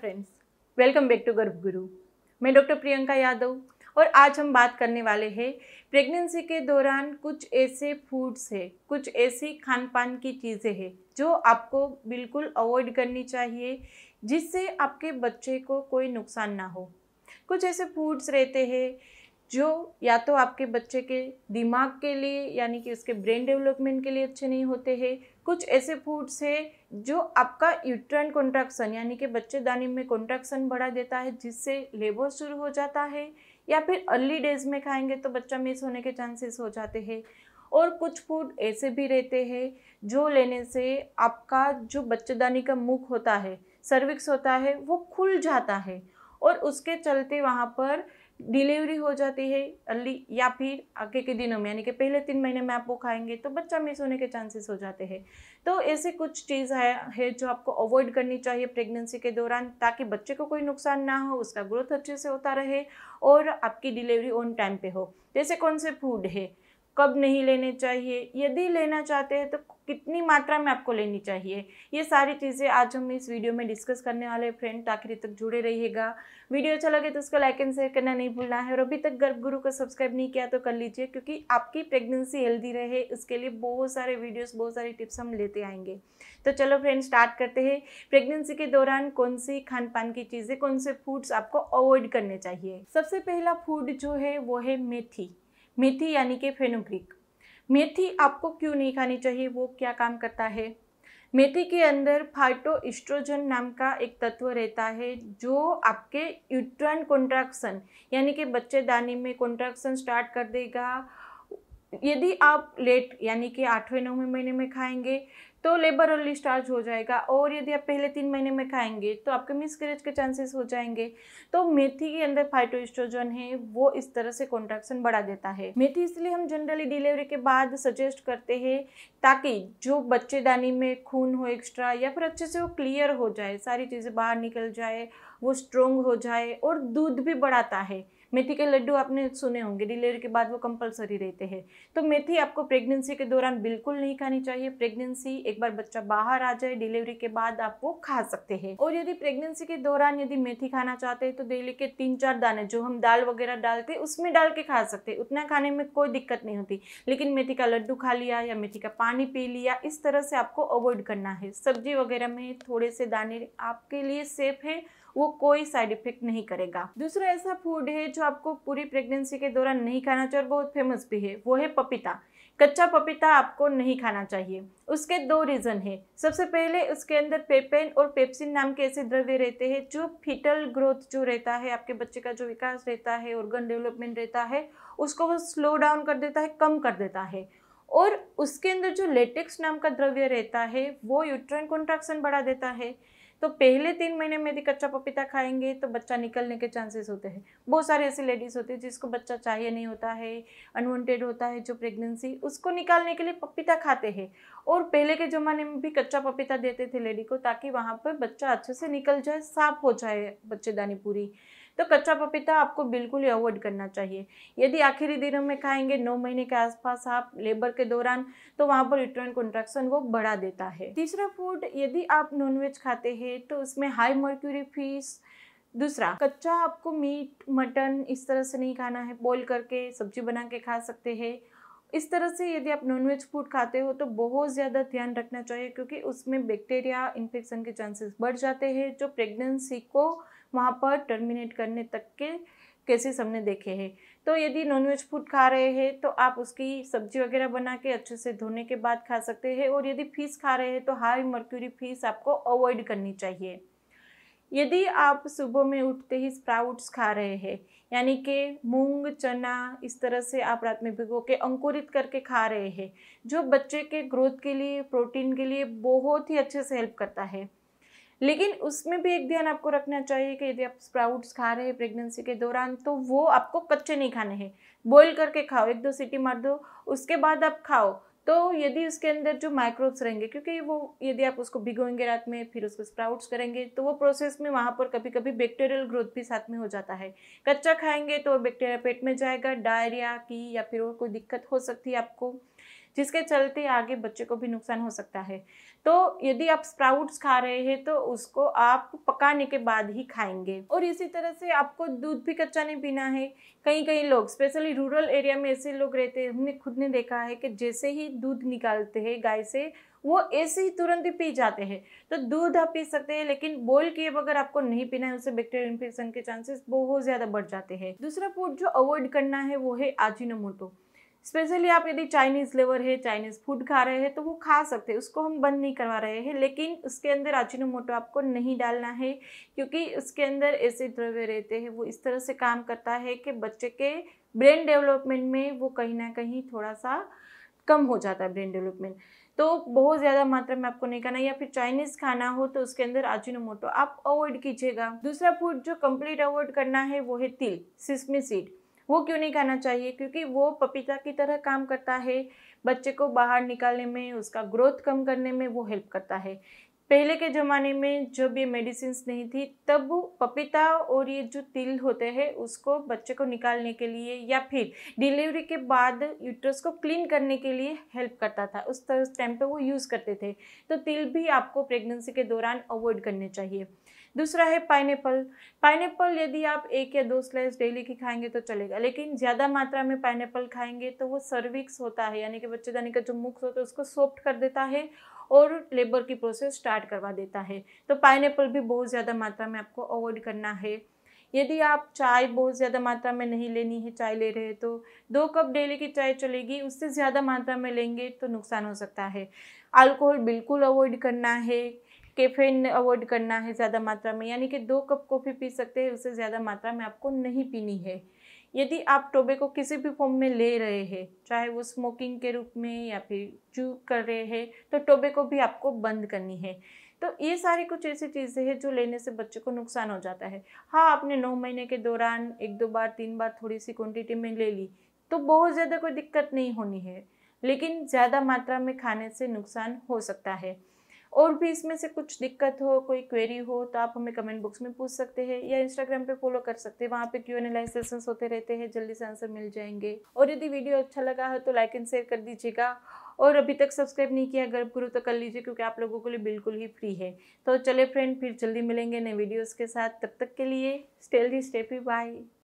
friends welcome back to गर्भ गुरु मैं डॉक्टर प्रियंका यादव और आज हम बात करने वाले हैं प्रेगनेंसी के दौरान कुछ ऐसे फूड्स है कुछ ऐसी खान पान की चीज़ें हैं जो आपको बिल्कुल अवॉइड करनी चाहिए जिससे आपके बच्चे को कोई नुकसान ना हो कुछ ऐसे फूड्स रहते हैं जो या तो आपके बच्चे के दिमाग के लिए यानी कि उसके ब्रेन डेवलपमेंट के लिए अच्छे नहीं होते हैं कुछ ऐसे फूड्स है जो आपका यूट्रन कॉन्ट्रैक्शन यानी कि बच्चेदानी में कॉन्ट्रैक्शन बढ़ा देता है जिससे लेबर शुरू हो जाता है या फिर अर्ली डेज में खाएंगे तो बच्चा मिस होने के चांसेस हो जाते हैं और कुछ फूड ऐसे भी रहते हैं जो लेने से आपका जो बच्चेदानी का मुख होता है सर्विक्स होता है वो खुल जाता है और उसके चलते वहाँ पर डिलीवरी हो जाती है अर्ली या फिर आगे के दिनों में यानी कि पहले तीन महीने में आप वो खाएंगे तो बच्चा मिस होने के चांसेस हो जाते हैं तो ऐसे कुछ चीज़ है, है जो आपको अवॉइड करनी चाहिए प्रेगनेंसी के दौरान ताकि बच्चे को कोई नुकसान ना हो उसका ग्रोथ अच्छे से होता रहे और आपकी डिलीवरी ऑन टाइम पे हो जैसे कौन से फूड है कब नहीं लेने चाहिए यदि लेना चाहते हैं तो कितनी मात्रा में आपको लेनी चाहिए ये सारी चीज़ें आज हम इस वीडियो में डिस्कस करने वाले हैं फ्रेंड आखिर तक जुड़े रहिएगा वीडियो अच्छा लगे तो उसको लाइक एंड शेयर करना नहीं भूलना है और अभी तक गर्भ गुरु को सब्सक्राइब नहीं किया तो कर लीजिए क्योंकि आपकी प्रेगनेंसी हेल्दी रहे उसके लिए बहुत सारे वीडियोस बहुत सारी टिप्स हम लेते आएंगे तो चलो फ्रेंड स्टार्ट करते हैं प्रेगनेंसी के दौरान कौन सी खान पान की चीज़ें कौन से फूड्स आपको अवॉइड करने चाहिए सबसे पहला फूड जो है वो है मेथी मेथी यानी कि फेनोग्रिक मेथी आपको क्यों नहीं खानी चाहिए वो क्या काम करता है मेथी के अंदर फाइटो इस्ट्रोजन नाम का एक तत्व रहता है जो आपके यूट्रन कॉन्ट्रैक्शन यानी कि बच्चेदानी में कॉन्ट्रैक्शन स्टार्ट कर देगा यदि आप लेट यानी कि आठवें नौवें महीने में खाएंगे तो लेबर अर्ली स्टार्च हो जाएगा और यदि आप पहले तीन महीने में खाएंगे तो आपके मिसकरेज के चांसेस हो जाएंगे तो मेथी के अंदर फाइटोस्ट्रोजन है वो इस तरह से कॉन्ट्रैक्शन बढ़ा देता है मेथी इसलिए हम जनरली डिलीवरी के बाद सजेस्ट करते हैं ताकि जो बच्चेदानी में खून हो एक्स्ट्रा या फिर अच्छे से वो क्लियर हो जाए सारी चीज़ें बाहर निकल जाए वो स्ट्रोंग हो जाए और दूध भी बढ़ाता है मेथी के लड्डू आपने सुने होंगे डिलीवरी के बाद वो कंपलसरी रहते हैं तो मेथी आपको प्रेगनेंसी के दौरान बिल्कुल नहीं खानी चाहिए प्रेगनेंसी एक बार बच्चा बाहर आ जाए डिलीवरी के बाद आप वो खा सकते हैं और यदि प्रेगनेंसी के दौरान यदि मेथी खाना चाहते हैं तो डेली के तीन चार दाने जो हम दाल वगैरह डालते हैं उसमें डाल के खा सकते हैं उतना खाने में कोई दिक्कत नहीं होती लेकिन मेथी का लड्डू खा लिया या मेथी का पानी पी लिया इस तरह से आपको अवॉइड करना है सब्जी वगैरह में थोड़े से दाने आपके लिए सेफ है वो कोई साइड इफेक्ट नहीं करेगा दूसरा ऐसा फूड है जो आपको पूरी प्रेगनेंसी के दौरान नहीं खाना चाहिए और बहुत फेमस भी है वो है पपीता कच्चा पपीता आपको नहीं खाना चाहिए उसके दो रीज़न है सबसे पहले उसके अंदर पेपेन और पेप्सिन नाम के ऐसे द्रव्य रहते हैं जो फीटल ग्रोथ जो रहता है आपके बच्चे का जो विकास रहता है ऑर्गन डेवलपमेंट रहता है उसको वो स्लो डाउन कर देता है कम कर देता है और उसके अंदर जो लेटेक्स नाम का द्रव्य रहता है वो यूट्रन कॉन्ट्रैक्शन बढ़ा देता है तो पहले तीन महीने में यदि कच्चा पपीता खाएंगे तो बच्चा निकलने के चांसेस होते हैं बहुत सारे ऐसी लेडीज़ होती है जिसको बच्चा चाहिए नहीं होता है अनवांटेड होता है जो प्रेगनेंसी उसको निकालने के लिए पपीता खाते हैं और पहले के ज़माने में भी कच्चा पपीता देते थे लेडी को ताकि वहाँ पर बच्चा अच्छे से निकल जाए साफ हो जाए बच्चेदानी पूरी तो कच्चा पपीता आपको बिल्कुल ही अवॉइड करना चाहिए यदि आखिरी दिनों में खाएंगे नौ महीने के आसपास आप लेबर के दौरान तो वहाँ पर यूट्रन कॉन्ट्रैक्शन वो बढ़ा देता है तीसरा फूड यदि आप नॉनवेज खाते हैं तो उसमें हाई मर्क्यूरी फीस दूसरा कच्चा आपको मीट मटन इस तरह से नहीं खाना है बॉईल करके सब्जी बना के खा सकते हैं इस तरह से यदि आप नॉनवेज फूड खाते हो तो बहुत ज़्यादा ध्यान रखना चाहिए क्योंकि उसमें बैक्टीरिया इन्फेक्शन के चांसेस बढ़ जाते हैं जो प्रेगनेंसी को वहाँ पर टर्मिनेट करने तक के केसेस हमने देखे हैं तो यदि नॉनवेज फूड खा रहे हैं तो आप उसकी सब्जी वगैरह बना के अच्छे से धोने के बाद खा सकते हैं और यदि फिश खा रहे हैं तो हाई मर्क्यूरी फिश आपको अवॉइड करनी चाहिए यदि आप सुबह में उठते ही स्प्राउट्स खा रहे हैं यानी कि मूंग चना इस तरह से आप रात में भिगो के अंकुरित करके खा रहे हैं जो बच्चे के ग्रोथ के लिए प्रोटीन के लिए बहुत ही अच्छे से हेल्प करता है लेकिन उसमें भी एक ध्यान आपको रखना चाहिए कि यदि आप स्प्राउट्स खा रहे हैं प्रेगनेंसी के दौरान तो वो आपको कच्चे नहीं खाने हैं बॉईल करके खाओ एक दो सीटी मार दो उसके बाद आप खाओ तो यदि उसके अंदर जो माइक्रोब्स रहेंगे क्योंकि वो यदि आप उसको भिगोएंगे रात में फिर उसको स्प्राउट्स करेंगे तो वो प्रोसेस में वहाँ पर कभी कभी बैक्टीरियल ग्रोथ भी साथ में हो जाता है कच्चा खाएंगे तो बैक्टीरिया पेट में जाएगा डायरिया की या फिर और कोई दिक्कत हो सकती है आपको जिसके चलते आगे बच्चे को भी नुकसान हो सकता है तो यदि आप स्प्राउट्स खा रहे हैं तो उसको आप पकाने के बाद ही खाएंगे और इसी तरह से आपको दूध भी कच्चा नहीं पीना है कई कई लोग स्पेशली रूरल एरिया में ऐसे लोग रहते हैं हमने खुद ने देखा है कि जैसे ही दूध निकालते हैं गाय से वो ऐसे ही तुरंत ही पी जाते हैं तो दूध आप पी सकते हैं लेकिन बॉयल अब अगर आपको नहीं पीना है उससे बैक्टेरिया इन्फेक्शन के चांसेस बहुत ज़्यादा बढ़ जाते हैं दूसरा फूड जो अवॉइड करना है वो है आजीनोमोटो स्पेशली आप यदि चाइनीज़ लेवर है चाइनीज़ फूड खा रहे हैं तो वो खा सकते हैं उसको हम बंद नहीं करवा रहे हैं लेकिन उसके अंदर मोटो आपको नहीं डालना है क्योंकि उसके अंदर ऐसे द्रव्य रहते हैं वो इस तरह से काम करता है कि बच्चे के ब्रेन डेवलपमेंट में वो कहीं ना कहीं थोड़ा सा कम हो जाता है ब्रेन डेवलपमेंट तो बहुत ज़्यादा मात्रा में आपको नहीं खाना या फिर चाइनीज़ खाना हो तो उसके अंदर मोटो आप अवॉइड कीजिएगा दूसरा फूड जो कम्प्लीट अवॉइड करना है वो है तिल सिस्मी सीड वो क्यों नहीं खाना चाहिए क्योंकि वो पपीता की तरह काम करता है बच्चे को बाहर निकालने में उसका ग्रोथ कम करने में वो हेल्प करता है पहले के ज़माने में जब ये मेडिसिन नहीं थी तब पपीता और ये जो तिल होते हैं उसको बच्चे को निकालने के लिए या फिर डिलीवरी के बाद यूट्रस को क्लीन करने के लिए हेल्प करता था उस टाइम पे वो यूज़ करते थे तो तिल भी आपको प्रेगनेंसी के दौरान अवॉइड करने चाहिए दूसरा है पाइनएप्पल पाइनएप्पल यदि आप एक या दो स्लाइस डेली की खाएंगे तो चलेगा लेकिन ज़्यादा मात्रा में पाइनएप्पल खाएंगे तो वो सर्विक्स होता है यानी कि बच्चेदानी का जो मुख होता है उसको सॉफ्ट कर देता है और लेबर की प्रोसेस स्टार्ट करवा देता है तो पाइनएप्पल भी बहुत ज़्यादा मात्रा में आपको अवॉइड करना है यदि आप चाय बहुत ज़्यादा मात्रा में नहीं लेनी है चाय ले रहे तो दो कप डेली की चाय चलेगी उससे ज़्यादा मात्रा में लेंगे तो नुकसान हो सकता है अल्कोहल बिल्कुल अवॉइड करना है कैफेन अवॉइड करना है ज़्यादा मात्रा में यानी कि दो कप कॉफ़ी पी सकते हैं उससे ज़्यादा मात्रा में आपको नहीं पीनी है यदि आप टोबे को किसी भी फॉर्म में ले रहे हैं चाहे वो स्मोकिंग के रूप में या फिर चू कर रहे हैं तो टोबे को भी आपको बंद करनी है तो ये सारी कुछ ऐसी चीज़ें हैं जो लेने से बच्चे को नुकसान हो जाता है हाँ आपने नौ महीने के दौरान एक दो बार तीन बार थोड़ी सी क्वान्टिटी में ले ली तो बहुत ज़्यादा कोई दिक्कत नहीं होनी है लेकिन ज़्यादा मात्रा में खाने से नुकसान हो सकता है और भी इसमें से कुछ दिक्कत हो कोई क्वेरी हो तो आप हमें कमेंट बॉक्स में पूछ सकते हैं या इंस्टाग्राम पे फॉलो कर सकते हैं वहाँ पे क्यू एन सेशन होते रहते हैं जल्दी से आंसर मिल जाएंगे और यदि वीडियो अच्छा लगा हो तो लाइक एंड शेयर कर दीजिएगा और अभी तक सब्सक्राइब नहीं किया गर्भ गुरु तो कर लीजिए क्योंकि आप लोगों के लिए बिल्कुल ही फ्री है तो चले फ्रेंड फिर जल्दी मिलेंगे नए वीडियोज़ के साथ तब तक के लिए स्टेल दी स्टेपी बाय